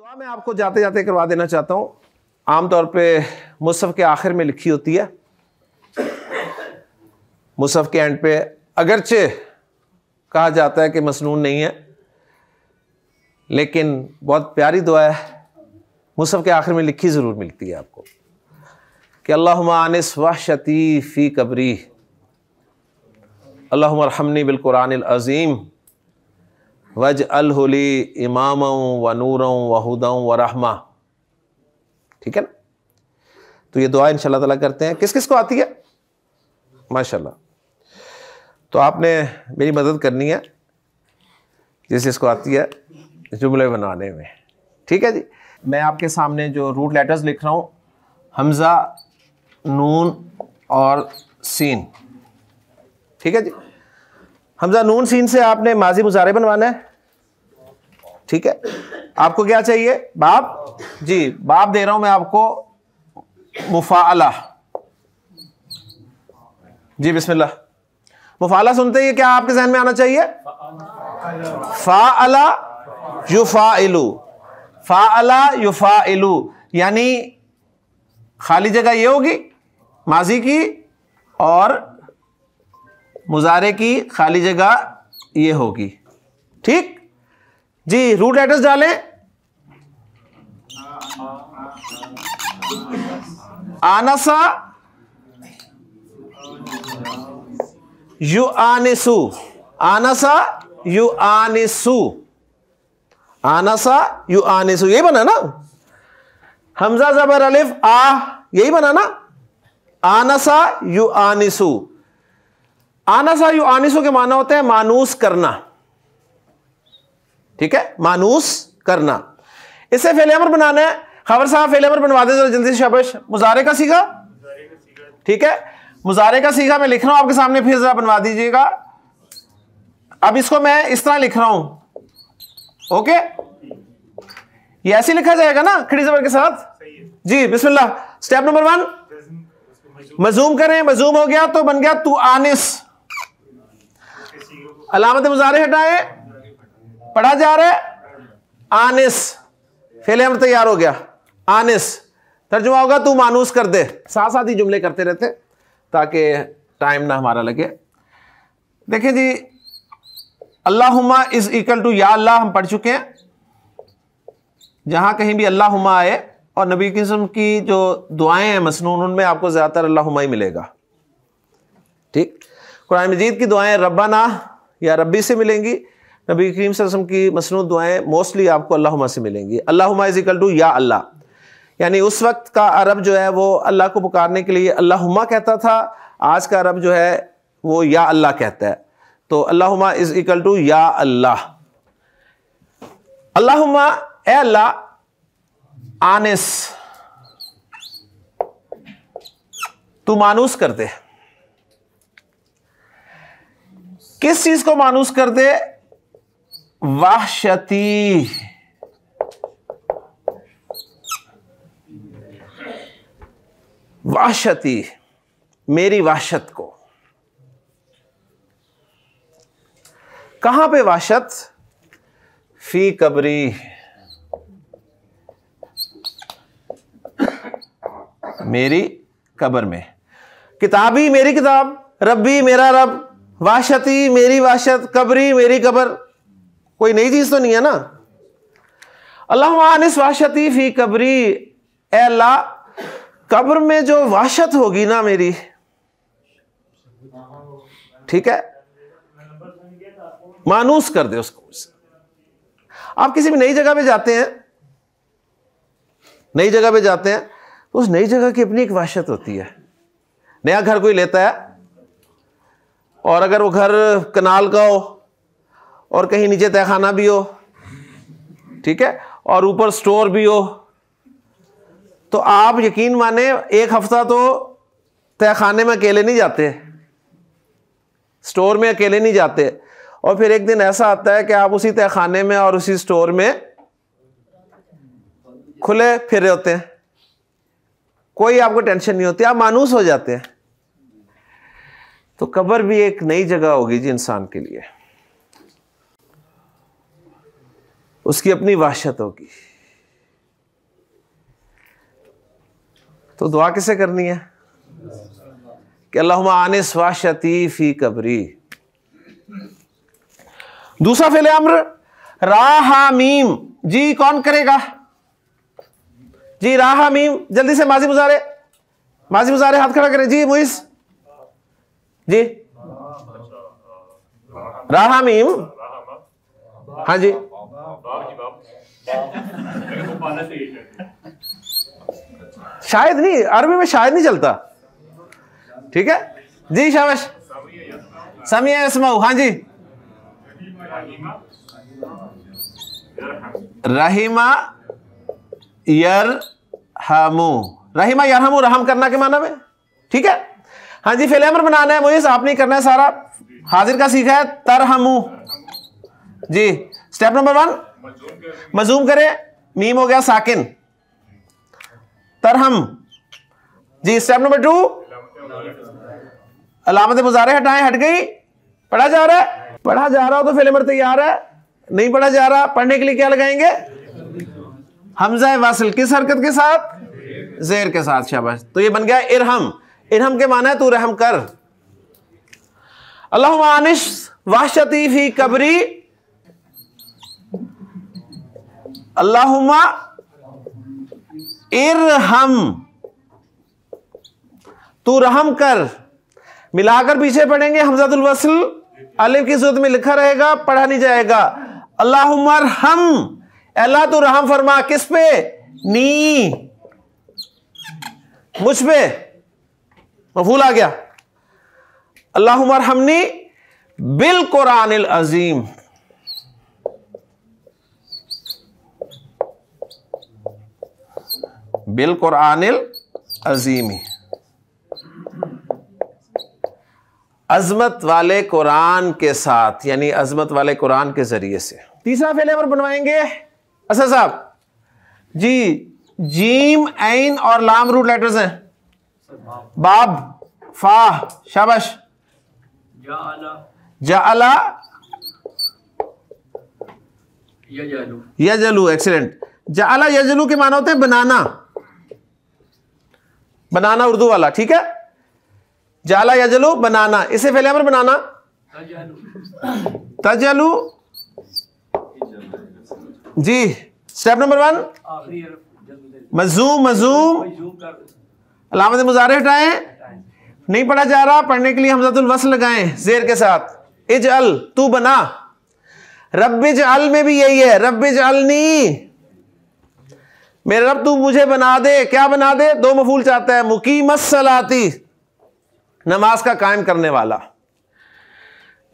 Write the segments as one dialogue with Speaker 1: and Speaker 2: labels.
Speaker 1: दुआ मैं आपको जाते जाते करवा देना चाहता हूँ आमतौर पर मुसफ़ के आखिर में लिखी होती है मुसफ़ के एंड पे अगरचे कहा जाता है कि मसनून नहीं है लेकिन बहुत प्यारी दुआ है मुसफ़ के आखिर में लिखी ज़रूर मिलती है आपको कि अल्लाहमानस वशती फ़ी कबरी अल्लाहमरहमनी बिलकुरान अज़ीम वज अलहली इमाम व नूर व हदम व रहमा ठीक है ना तो ये दुआ इन ताला करते हैं किस किस को आती है माशाल्लाह तो आपने मेरी मदद करनी है जिस जिसको आती है जुमले बनाने में ठीक है जी मैं आपके सामने जो रूट लेटर्स लिख रहा हूँ हमज़ा नून और सीन ठीक है जी हमजा नून सीन से आपने माजी मुजारे बनवाना है ठीक है आपको क्या चाहिए बाप जी बाप दे रहा हूं मैं आपको मुफाला जी बिस्मिल्लाह मुफाला सुनते ही क्या आपके जहन में आना चाहिए फा अला इलू फा अला युफा इलू यानी खाली जगह ये होगी माजी की और मुजारे की खाली जगह ये होगी ठीक जी रूट एड्रेस डालें आनासा यू आनिसु आनसा यू आनिसु आनासा यू आनिसु यही बना ना हमजा जबर अलिफ आ यही बना ना आनसा यू आनिसु आनासा यू आनिसो के माना होता है मानूस करना ठीक है मानूस करना इसे फेलेमर बनाना है खबर साहब फेलेमर बनवा दे जल्दी शबश मुजारे का सीखा ठीक है मुजारे का सीखा मैं लिख रहा हूं आपके सामने फिर जरा बनवा दीजिएगा अब इसको मैं इस तरह लिख रहा हूं ओके ये ऐसे लिखा जाएगा ना खड़ी जबर के साथ जी बिस्मिल्लाह स्टेप नंबर वन मजूम करें मजूम हो गया तो बन गया तू आनिस अलामत मुजारे हटाए पढ़ा जा रहा है आनिस फेले अमर तैयार हो गया आनिस तर्जुमा होगा तू मानूस कर दे साथ साथ ही जुमले करते रहते ताकि टाइम ना हमारा लगे देखें जी अल्लाह इज इक्वल टू या अल्लाह हम पढ़ चुके हैं जहां कहीं भी अल्लाहुमा आए और नबी किस्म की जो दुआएं हैं मसनून उनमें आपको ज़्यादातर अल्लाहुमा ही मिलेगा ठीक कुरान मजीद की दुआएं ना या रबी से मिलेंगी नबी करीम वसम की मसनू दुआएं मोस्टली आपको अल्लाह से मिलेंगी अल्लाह इज़ इकल टू या अल्लाह यानी उस वक्त का अरब जो है वो अल्लाह को पुकारने के लिए अल्लाहुमा कहता था आज का अरब जो है वो या अल्लाह कहता है तो अल्लाहुमा इज़ इकल टू या अल्लाह अल्लाहुमा ए अल्लाह आनेस तू मानूस करते हैं किस चीज को मानूस कर दे वाहती वाहती मेरी वाशत को कहां पे वाशत फी कबरी मेरी कबर में किताबी मेरी किताब रब्बी मेरा रब वाशती मेरी वाशत कबरी मेरी कबर कोई नई चीज़ तो नहीं है ना अल्लाह वाशती फी कबरी एला कब्र में जो वाशत होगी ना मेरी ठीक है मानूस कर दे उसको आप किसी भी नई जगह पे जाते हैं नई जगह पे जाते हैं तो उस नई जगह की अपनी एक वाशत होती है नया घर कोई लेता है और अगर वो घर कनाल का हो और कहीं नीचे तहखाना भी हो ठीक है और ऊपर स्टोर भी हो तो आप यकीन माने एक हफ्ता तो तहखाने में अकेले नहीं जाते स्टोर में अकेले नहीं जाते और फिर एक दिन ऐसा आता है कि आप उसी तहखाने में और उसी स्टोर में खुले फिर रहे होते हैं कोई आपको टेंशन नहीं होती आप मानूस हो जाते हैं तो कब्र भी एक नई जगह होगी जी इंसान के लिए उसकी अपनी वाशत होगी तो दुआ किसे करनी है कि अल्लाह आने स्वाशती फी कबरी दूसरा फेल अम्र राहमीम जी कौन करेगा जी राहमीम जल्दी से माजी मुजारे माजी मुजारे हाथ खड़ा करें जी मुइस जी राहा मीम हाँ जी शायद नहीं अरबी में शायद नहीं चलता ठीक है जी शाबाश समिया यसमाऊ हाँ जी रहीमा यर हमू रहीमा यर हमू रहम करना के माना में ठीक है हाँ जी फिलेमर बनाना है मुझे आपने करना है सारा हाजिर का सीखा है तरहमू जी स्टेप नंबर वन मजूम करें मीम हो गया साकिन तरहम जी स्टेप नंबर टू अलामत मुजारे हटाएं हट गई पढ़ा जा रहा है पढ़ा जा रहा हो तो फिलेमर तैयार है नहीं पढ़ा जा रहा पढ़ने के लिए क्या लगाएंगे हमजा वासिल किस हरकत के साथ जेर के साथ शाबाश तो ये बन गया इरहम हम के माना है तू रहम कर अल्लाहनिश वाशती फी कबरी अल्लाहुमा इरहम तू रहम कर मिलाकर पीछे पढ़ेंगे हमजादुल वसल अलिफ की सूरत में लिखा रहेगा पढ़ा नहीं जाएगा अल्लाहमर हम अल्लाह तू रहम फरमा किस पे नी मुझ पे मफूल आ गया अल्लाह हमने बिल कुरान अजीम बिल कुरान अजीमी अजमत वाले कुरान के साथ यानी अजमत वाले कुरान के जरिए से तीसरा फेले अमर बनवाएंगे असर अच्छा साहब जी जीम ऐन और लाम रूट लेटर्स हैं बाब फा शबश जाला यजलू एक्सीलेंट जला यजलू के माना होते हैं बनाना बनाना उर्दू वाला ठीक है जाला यजलू बनाना इसे पहले हमारे बनाना तजलू जी स्टेप नंबर वन मजूम मजूम अलामत मुजारे हटाए नहीं पढ़ा जा रहा पढ़ने के लिए हमजतुल वस लगाएं जेर के साथ इज अल तू बना रबिज अल में भी यही है अल नी मेरे रब तू मुझे बना दे क्या बना दे दो मफूल चाहता है मुकीमत सलाती नमाज का कायम करने वाला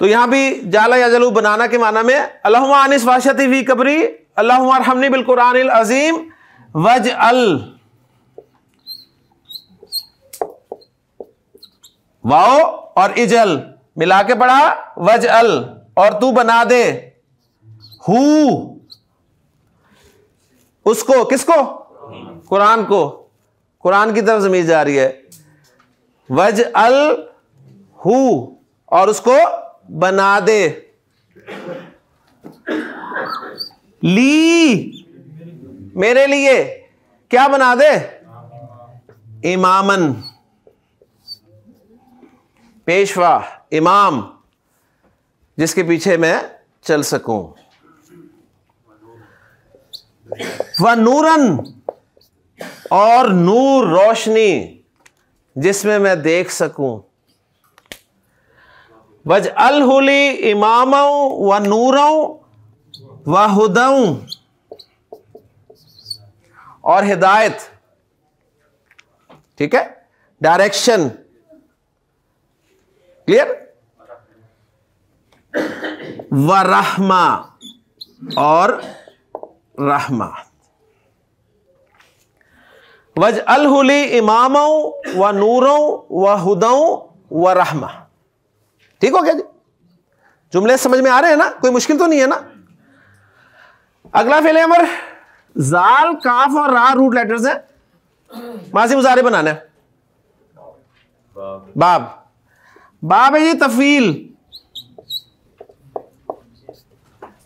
Speaker 1: तो यहां भी जाला या जलू बनाना के माना में अल्लाह अनिस वाशती वी कबरी अल्लाह हमनी बिल अजीम वज अल वाओ और इजल मिला के पढ़ा वज अल और तू बना दे हु उसको किसको कुरान को कुरान की तरफ जमीन जा रही है वज अल हु और उसको बना दे ली मेरे लिए क्या बना दे इमामन पेशवा इमाम जिसके पीछे मैं चल सकूं व नूरन और नूर रोशनी जिसमें मैं देख सकूं वज अलहुली इमाम व नूरों व हद और हिदायत ठीक है डायरेक्शन क्लियर व रहमा और रहमा वज अलहुली इमामों व नूरों व हुदों व रहमा ठीक हो गया जी जुमले समझ में आ रहे हैं ना कोई मुश्किल तो नहीं है ना अगला फेल अमर जाल काफ और रा रूट लेटर्स है मासी मुजारे बनाना बाब, बाब बाब है जी तफील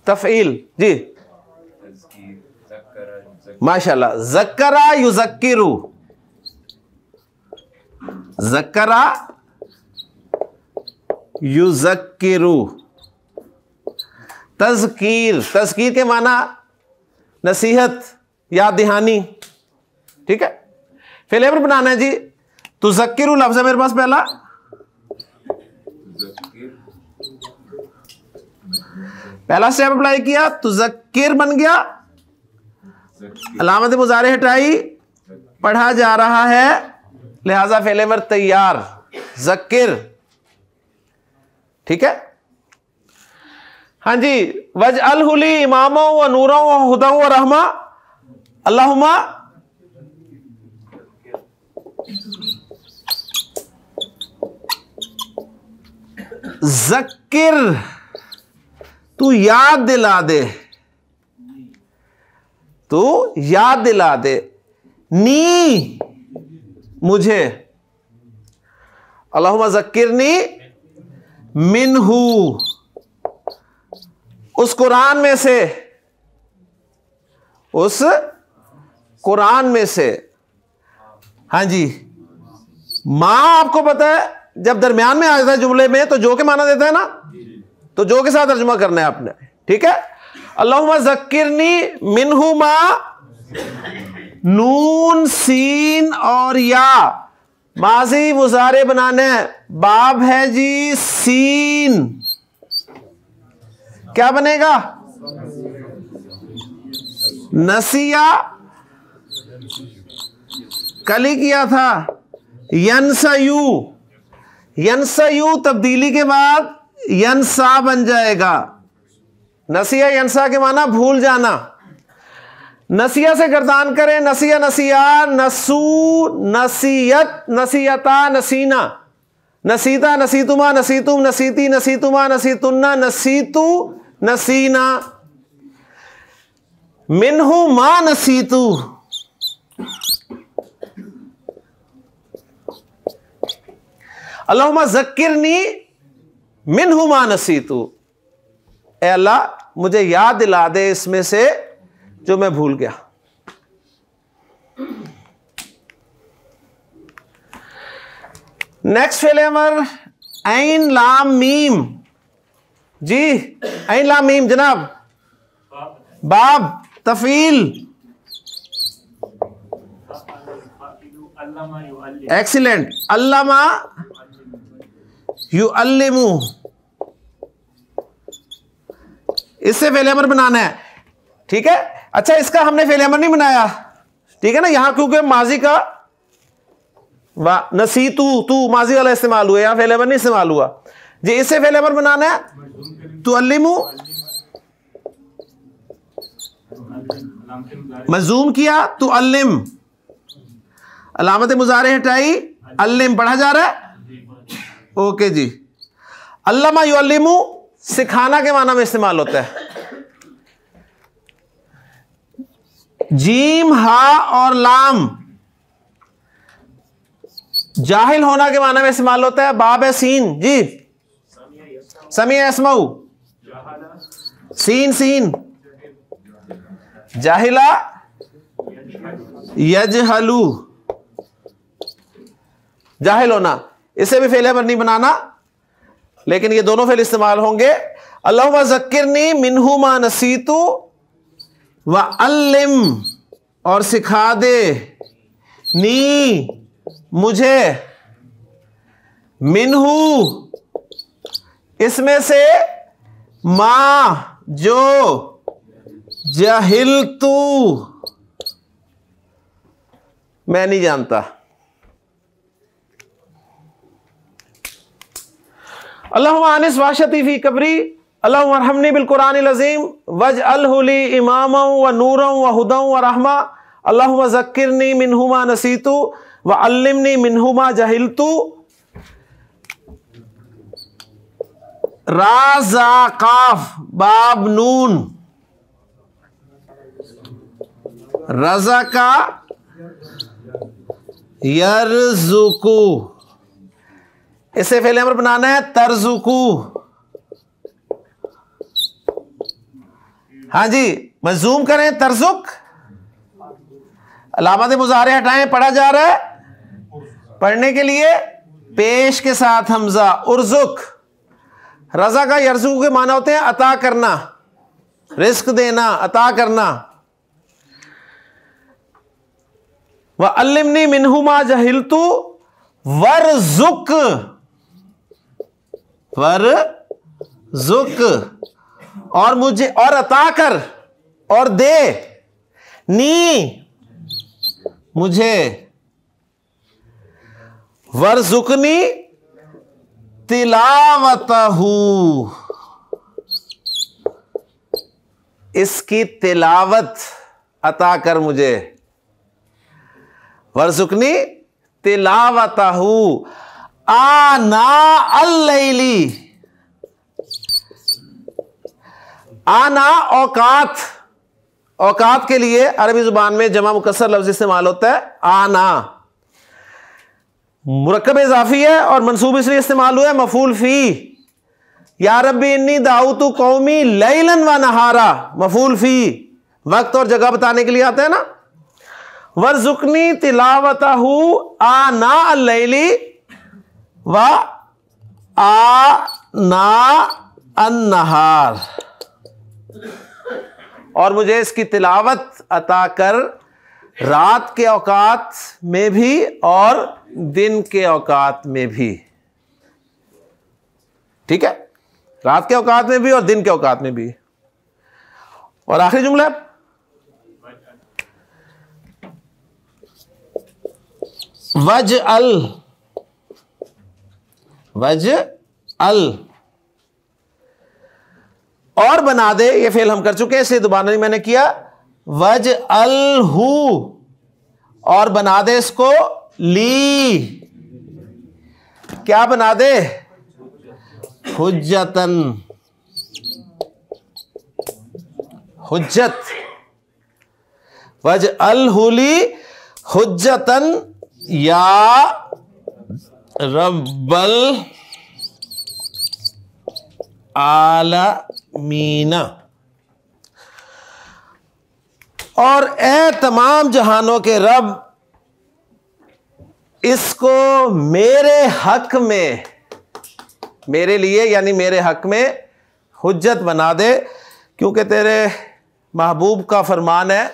Speaker 1: तफील जी माशाल्लाह जक्करा युजक्किरु जक्करा युजक्किरु तजकीर तजकीर के माना नसीहत याद दहानी ठीक है फिर लेबर बनाना है जी तो जक्किरु लफ्ज है मेरे पास पहला पहला स्टेप अप्लाई किया तो जकीर बन गया अलामत मुजारे हटाई पढ़ा जा रहा है लिहाजा फेलेवर तैयार जकीर ठीक है हाँ जी वज अलहुली इमामों व नूरों व हुदा व रहमा अल्लाहुमा जकीर तू याद दिला दे तू याद दिला दे नी मुझे अल्लाह जकिरनी मिनहू उस कुरान में से उस कुरान में से हाँ जी माँ आपको पता है जब दरमियान में आ जाता है जुमले में तो जो के माना देता है ना तो जो के साथ तर्जुमा करना है आपने ठीक है अल्लाह जकिरनी मिनहुमा नून सीन और या माजी मुजारे बनाने बाब है जी सीन क्या बनेगा नसिया कल ही किया था यंसयू यंसयू तब्दीली के बाद यंसा बन जाएगा नसिया यंसा के माना भूल जाना नसिया से गर्दान करें नसिया नसिया नसू नसीयत नसीयता नसीना नसीता नसीतुमा नसीतुम नसीती नसीतुमा नसीतुन्ना नसीतु नसीना मिनहू मा नसीतु अल्लाहुम्मा जक्किरनी मिन हुमा तू अल्लाह मुझे याद दिला दे इसमें से जो मैं भूल गया नेक्स्ट फेलेमर ऐन लाम मीम जी ऐन लाम मीम जनाब बाब तफील एक्सीलेंट अल्लामा यू अल्लिमू इससे फेलेमर बनाना है ठीक है अच्छा इसका हमने फेलेमर नहीं बनाया ठीक है ना यहां क्योंकि माजी का वाह नसी तू तू माजी वाला इस्तेमाल हुआ यहां फेलेमर नहीं इस्तेमाल हुआ जी इससे फेलेमर बनाना है तू अल्लीमू मजूम किया तू अल्लिम अलामत मुजारे हटाई अलिम पढ़ा जा रहा है ओके जी अल्लामा यूलिमू सिखाना के माना में इस्तेमाल होता है जीम हा और लाम जाहिल होना के माना में इस्तेमाल होता है बाब है सीन जी समी एसमऊ सीन सीन जाहिला यजहलू जाहिल होना इसे भी फेल है पर नहीं बनाना लेकिन ये दोनों फेल इस्तेमाल होंगे अल्लाह जक्रनी मिनहुमा नसीतु व अल्लिम और सिखा दे नी मुझे मिनहू इसमें से मां जो जहिल तू मैं नहीं जानता अल्लास वाशती फ़ी कबरी अल्लाहमनी बिलकुरान लजीम वज अलहली इमाम व नूर व हदम व रहमा अल्लाह ज़क्रनी मिनहुमा नसीतु व अल्लमनी मिनहुमा जहिलतु राजा बाब नून रजा का यरजुकू इसे पहले हमें बनाना है तर्जुकू हाँ जी मजूम करें तर्जुक दे मुजाहरे हटाएं पढ़ा जा रहा है पढ़ने के लिए पेश के साथ हमजा उर्जुक रजा का यरजुक के माना होते हैं अता करना रिस्क देना अता करना वह अलिमनी मिनहुमा तू वर्जुक वर जुक और मुझे और अता कर और दे नी मुझे वर्जुकनी तिलावत इसकी तिलावत अता कर मुझे वर्जुकनी तिलावत आना अल्लैली आना औकात औकात के लिए अरबी जुबान में जमा मुकसर लफ्ज इस्तेमाल होता है आना मुरकब इजाफी है और मनसूब इसलिए इस्तेमाल हुआ है मफूल फी या रबी इन्नी दाऊतु कौमी लैलन व नहारा मफूल फी वक्त और जगह बताने के लिए आते हैं ना जुकनी तिलावता आना अल्लैली व आ ना अन्नहार और मुझे इसकी तिलावत अता कर रात के औकात में भी और दिन के औकात में भी ठीक है रात के औकात में भी और दिन के औकात में भी और आखिरी जुमला वज अल वज अल और बना दे ये फेल हम कर चुके हैं इसलिए दोबारा नहीं मैंने किया वज अल हु और बना दे इसको ली क्या बना दे हुज्जतन हुज्जत वज अल हुली हुज्जतन या रब्बल आलमीना और ए तमाम जहानों के रब इसको मेरे हक में मेरे लिए यानी मेरे हक में हुज्जत बना दे क्योंकि तेरे महबूब का फरमान है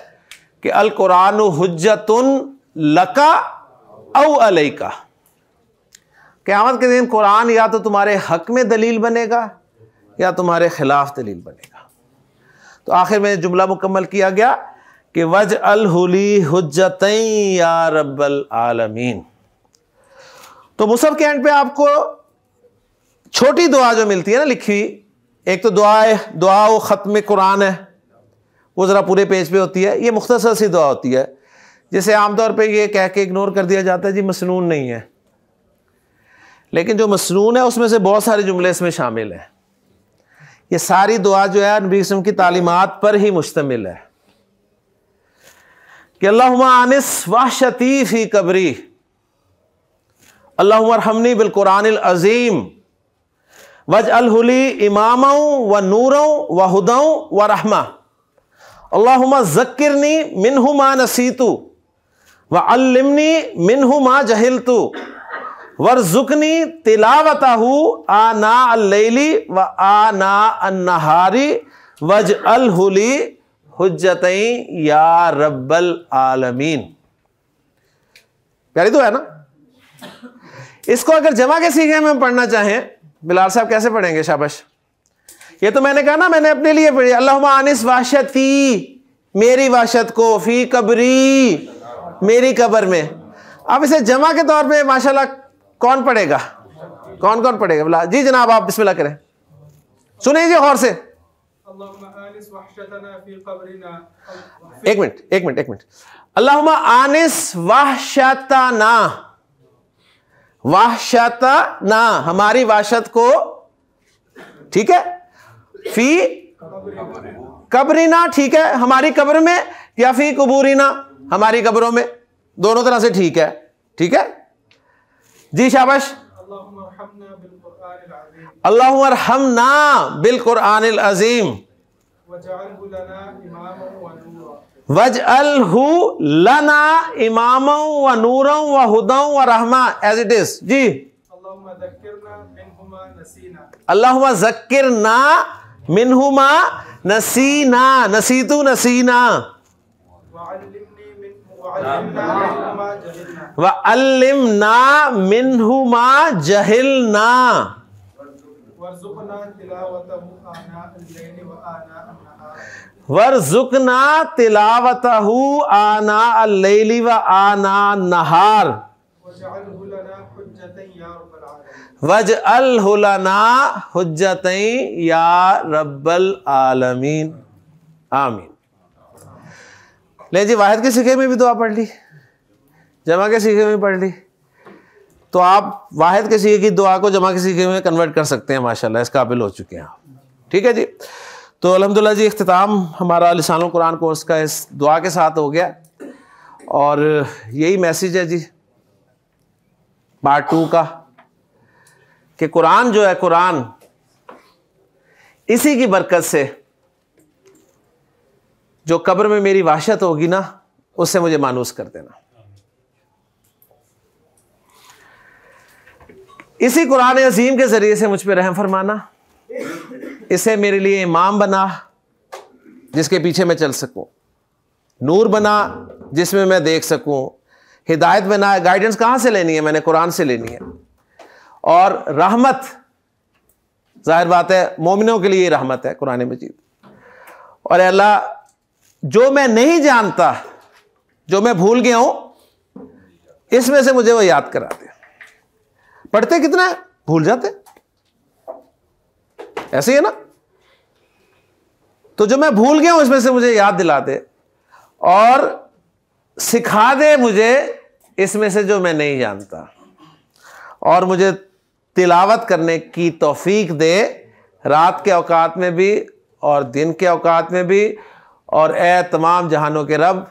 Speaker 1: कि अल कुरान हजतन लका औ अलई का क़्यामत के दिन कुरान या तो तुम्हारे हक में दलील बनेगा या तुम्हारे ख़िलाफ़ दलील बनेगा तो आखिर में जुमला मुकम्मल किया गया कि वज अलहली हजत या रबल आलमीन तो मुसब के एंड पे आपको छोटी दुआ जो मिलती है ना लिखी हुई एक तो दुआ है दुआ व ख़त्म कुरान है वो ज़रा पूरे पेज पे होती है ये मुख्तसर सी दुआ होती है जिसे आमतौर पे ये कह के इग्नोर कर दिया जाता है जी मसनून नहीं है लेकिन जो मसनून है उसमें से बहुत सारे जुमले इसमें शामिल हैं ये सारी दुआ जो है नबी वसम की तालीमत पर ही मुश्तमिल है कि अल्लास शतीफ ही कबरी अल्लाहमनी बिलकुरान अज़ीम वज अलहली इमाम व नूरों व हदों व रहमा अल्लाहुमा जक्रनी मिनहुमा नसीतु व अल्लमनी जहिल तू वरजुकनी तिलावत आना अली व आना अन्नहारी वज अलहुली हजतई या रब्बल आलमीन प्यारी तो है ना इसको अगर जमा के सीखे में पढ़ना चाहें बिलाल साहब कैसे पढ़ेंगे शाबाश ये तो मैंने कहा ना मैंने अपने लिए पढ़ी अल्लाह आनिस वाशती मेरी वाशत को फी कबरी मेरी कबर में अब इसे जमा के तौर पे माशाल्लाह कौन पढ़ेगा कौन कौन पढ़ेगा बोला जी जनाब आप बिस्मिल्लाह करें सुने जी और से एक मिनट एक मिनट एक मिनट अल्लाह आनिस वाहशाताना वाहशाता ना हमारी वाशत को ठीक है फी कबरीना ठीक है हमारी कब्र में या फी कबूरीना हमारी कब्रों में दोनों तरह से ठीक है ठीक है जी शाबाश अल्लाहमना बिलकुरान अजीम वज अल लना इमाम व नूर व हुदम व रहमा एज इट इज जी अल्लाह जक्किर ना मिनहुमा नसीना नसीतु नसीना व अलिम ना मिनहुमा जहिल ना वर्जुकना तिलावत आना अल्लैली व आना नहार वज अल हुलना हजत या रब्बल आलमीन आमीन ले जी वाहिद के सीखे में भी दुआ तो पढ़ ली जमा के सीखे में पढ़ ली तो आप वाहिद के सीखे की दुआ को जमा के सीखे में कन्वर्ट कर सकते हैं माशाल्लाह इस काबिल हो चुके हैं आप ठीक है जी तो अलहमदिल्ला जी अख्ताम हमारा लिसान कुरान कोर्स का इस दुआ के साथ हो गया और यही मैसेज है जी पार्ट टू का कि कुरान जो है कुरान इसी की बरकत से जो कब्र में मेरी वाशत होगी ना उससे मुझे मानूस कर देना इसी कुरान अजीम के ज़रिए से मुझ पर रहम फरमाना इसे मेरे लिए इमाम बना जिसके पीछे मैं चल सकूं नूर बना जिसमें मैं देख सकूं हिदायत बना गाइडेंस कहां से लेनी है मैंने कुरान से लेनी है और रहमत जाहिर बात है मोमिनों के लिए रहमत है कुरान मजीद और अल्लाह जो मैं नहीं जानता जो मैं भूल गया हूं इसमें से मुझे वो याद कराते पढ़ते कितना भूल जाते ऐसे ही है ना तो जो मैं भूल गया हूं इसमें से मुझे याद दिला दे और सिखा दे मुझे इसमें से जो मैं नहीं जानता और मुझे तिलावत करने की तौफीक दे रात के अवकात में भी और दिन के अवकात में भी और ए तमाम जहानों के रब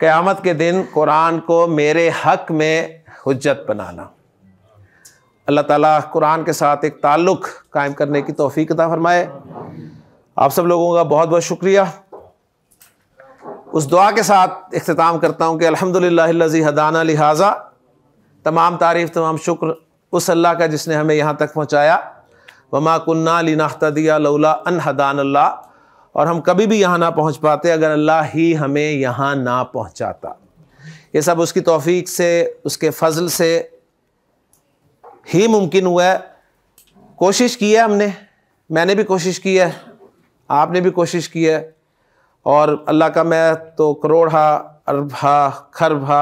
Speaker 1: क़यामत के दिन कुरान को मेरे हक में हजत बनाना अल्लाह ताला कुरान के साथ एक ताल्लुक़ कायम करने की तोफ़ी अता फरमाए आप सब लोगों का बहुत बहुत शुक्रिया उस दुआ के साथ अख्ताम करता हूँ कि अलहमदिल्लाजी हदाना लिहाजा तमाम तारीफ़ तमाम शुक्र उस अल्लाह का जिसने हमें यहाँ तक पहुँचाया वमा कन्ना लिनाख्तिया लौला अन हदान अल्लाह और हम कभी भी यहाँ ना पहुँच पाते अगर अल्लाह ही हमें यहाँ ना पहुँचाता ये सब उसकी तोफ़ी से उसके फजल से ही मुमकिन हुआ है कोशिश की है हमने मैंने भी कोशिश की है आपने भी कोशिश की है और अल्लाह का मैं तो करोड़ हा अरब हा खरब हा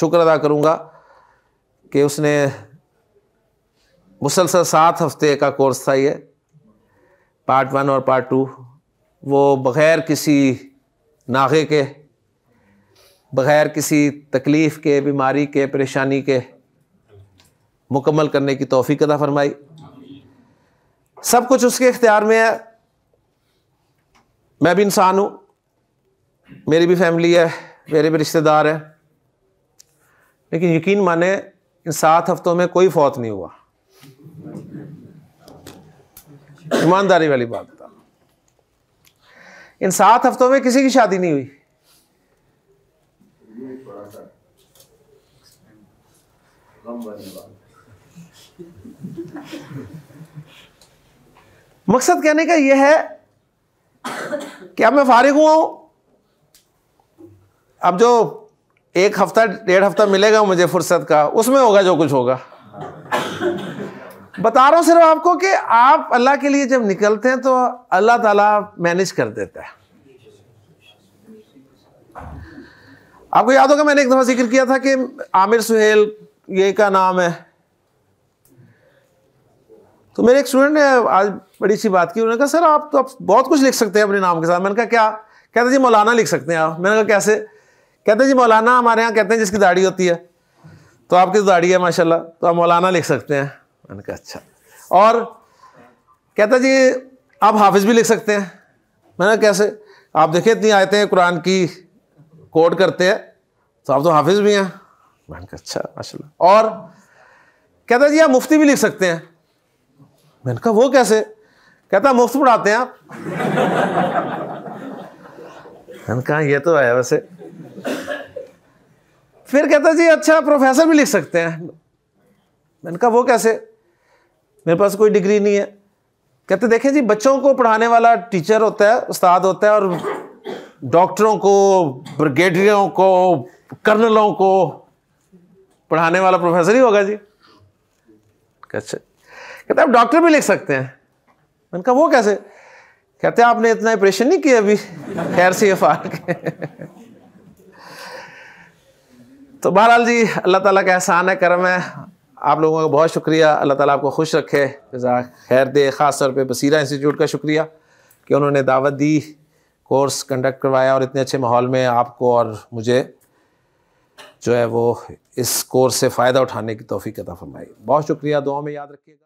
Speaker 1: शुक्र अदा करूँगा कि उसने मुसलसल सात हफ़्ते का कोर्स था ये पार्ट वन और पार्ट टू वो बग़ैर किसी नागे के बग़ैर किसी तकलीफ़ के बीमारी के परेशानी के मुकम्मल करने की तोफ़ी अदा फरमाई सब कुछ उसके इख्तियार में है मैं भी इंसान हूँ मेरी भी फैमिली है मेरे भी रिश्तेदार हैं लेकिन यकीन माने इन सात हफ़्तों में कोई फौत नहीं हुआ ईमानदारी वाली बात बता इन सात हफ्तों में किसी की शादी नहीं हुई मकसद कहने का यह है कि अब मैं फारिग हुआ हूं अब जो एक हफ्ता डेढ़ हफ्ता मिलेगा मुझे फुर्सत का उसमें होगा जो कुछ होगा बता रहा हूँ सिर्फ आपको कि आप अल्लाह के लिए जब निकलते हैं तो अल्लाह ताला मैनेज कर देता है आपको याद होगा मैंने एक दफ़ा जिक्र किया था कि आमिर सुहेल ये का नाम है तो मेरे एक स्टूडेंट ने आज बड़ी अच्छी बात की उन्होंने कहा सर आप तो आप बहुत कुछ लिख सकते हैं अपने नाम के साथ मैंने कहा क्या कहते जी मौलाना लिख सकते हैं आप मैंने कहा कैसे कहते जी मौलाना हमारे यहाँ कहते हैं जिसकी दाढ़ी होती है तो आपकी तो दाढ़ी है माशाल्लाह तो आप मौलाना लिख सकते हैं मैंने कहा अच्छा और कहता जी आप हाफिज़ भी लिख सकते हैं मैंने कैसे आप देखे इतनी आयते हैं कुरान की कोड करते हैं तो आप तो हाफिज़ भी हैं मैंने कहा अच्छा माशा और कहता जी आप मुफ्ती भी लिख सकते हैं मैंने कहा वो कैसे कहता मुफ्त पढ़ाते हैं आप मैंने कहा ये तो है वैसे फिर कहता जी अच्छा प्रोफेसर भी लिख सकते हैं मैंने कहा वो कैसे मेरे पास कोई डिग्री नहीं है कहते देखें जी बच्चों को पढ़ाने वाला टीचर होता है उस्ताद होता है और डॉक्टरों को ब्रिगेडियरों को कर्नलों को पढ़ाने वाला प्रोफेसर ही होगा जी अच्छा कहते आप डॉक्टर भी लिख सकते हैं मैंने कहा वो कैसे कहते आपने इतना ऑपरेशन नहीं किया अभी खैर सी एफ आर के तो बहरहाल जी अल्लाह ताला का एहसान है करम है आप लोगों का बहुत शुक्रिया अल्लाह ताला आपको खुश रखे जजा खैर दे ख़ास तौर पे बसीरा इंस्टीट्यूट का शुक्रिया कि उन्होंने दावत दी कोर्स कंडक्ट करवाया और इतने अच्छे माहौल में आपको और मुझे जो है वो इस कोर्स से फ़ायदा उठाने की तोफ़ी कदा फरमाई बहुत शुक्रिया दुआ में याद रखिएगा